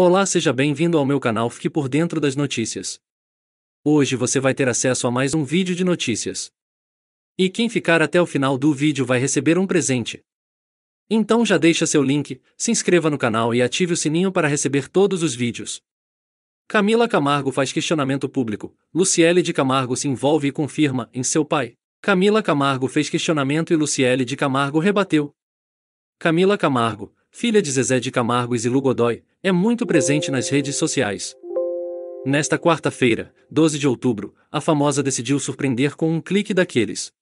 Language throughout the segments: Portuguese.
Olá, seja bem-vindo ao meu canal Fique por Dentro das Notícias. Hoje você vai ter acesso a mais um vídeo de notícias. E quem ficar até o final do vídeo vai receber um presente. Então já deixa seu link, se inscreva no canal e ative o sininho para receber todos os vídeos. Camila Camargo faz questionamento público. Luciele de Camargo se envolve e confirma em seu pai. Camila Camargo fez questionamento e Luciele de Camargo rebateu. Camila Camargo, filha de Zezé de Camargo e Zilu Godoy, é muito presente nas redes sociais. Nesta quarta-feira, 12 de outubro, a famosa decidiu surpreender com um clique daqueles.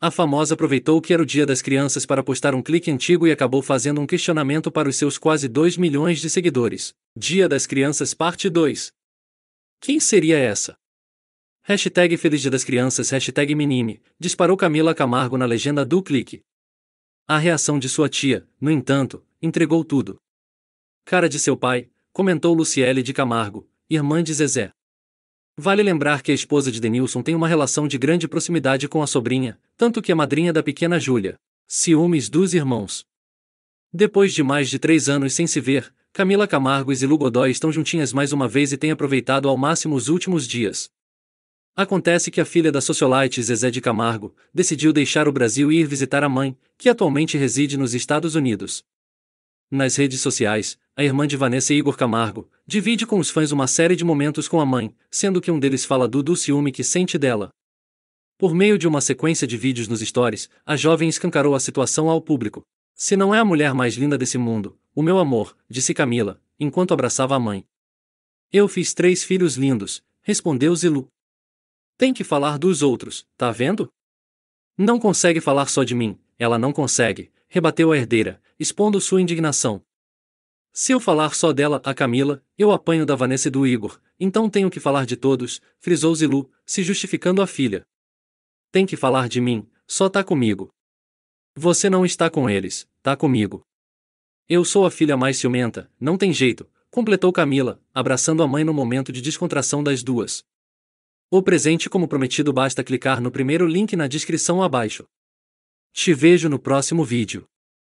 A famosa aproveitou que era o Dia das Crianças para postar um clique antigo e acabou fazendo um questionamento para os seus quase 2 milhões de seguidores. Dia das Crianças Parte 2. Quem seria essa? Hashtag Feliz Dia das Crianças Hashtag Menine, disparou Camila Camargo na legenda do clique. A reação de sua tia, no entanto, entregou tudo cara de seu pai, comentou Luciele de Camargo, irmã de Zezé. Vale lembrar que a esposa de Denilson tem uma relação de grande proximidade com a sobrinha, tanto que é madrinha da pequena Júlia. Ciúmes dos irmãos. Depois de mais de três anos sem se ver, Camila Camargo e Lugodói estão juntinhas mais uma vez e têm aproveitado ao máximo os últimos dias. Acontece que a filha da socialite Zezé de Camargo decidiu deixar o Brasil e ir visitar a mãe, que atualmente reside nos Estados Unidos. Nas redes sociais, a irmã de Vanessa e Igor Camargo, divide com os fãs uma série de momentos com a mãe, sendo que um deles fala do, do ciúme que sente dela. Por meio de uma sequência de vídeos nos stories, a jovem escancarou a situação ao público. Se não é a mulher mais linda desse mundo, o meu amor, disse Camila, enquanto abraçava a mãe. Eu fiz três filhos lindos, respondeu Zilu. Tem que falar dos outros, tá vendo? Não consegue falar só de mim, ela não consegue, rebateu a herdeira, expondo sua indignação. Se eu falar só dela, a Camila, eu apanho da Vanessa e do Igor, então tenho que falar de todos, frisou Zilu, se justificando a filha. Tem que falar de mim, só tá comigo. Você não está com eles, tá comigo. Eu sou a filha mais ciumenta, não tem jeito, completou Camila, abraçando a mãe no momento de descontração das duas. O presente como prometido basta clicar no primeiro link na descrição abaixo. Te vejo no próximo vídeo.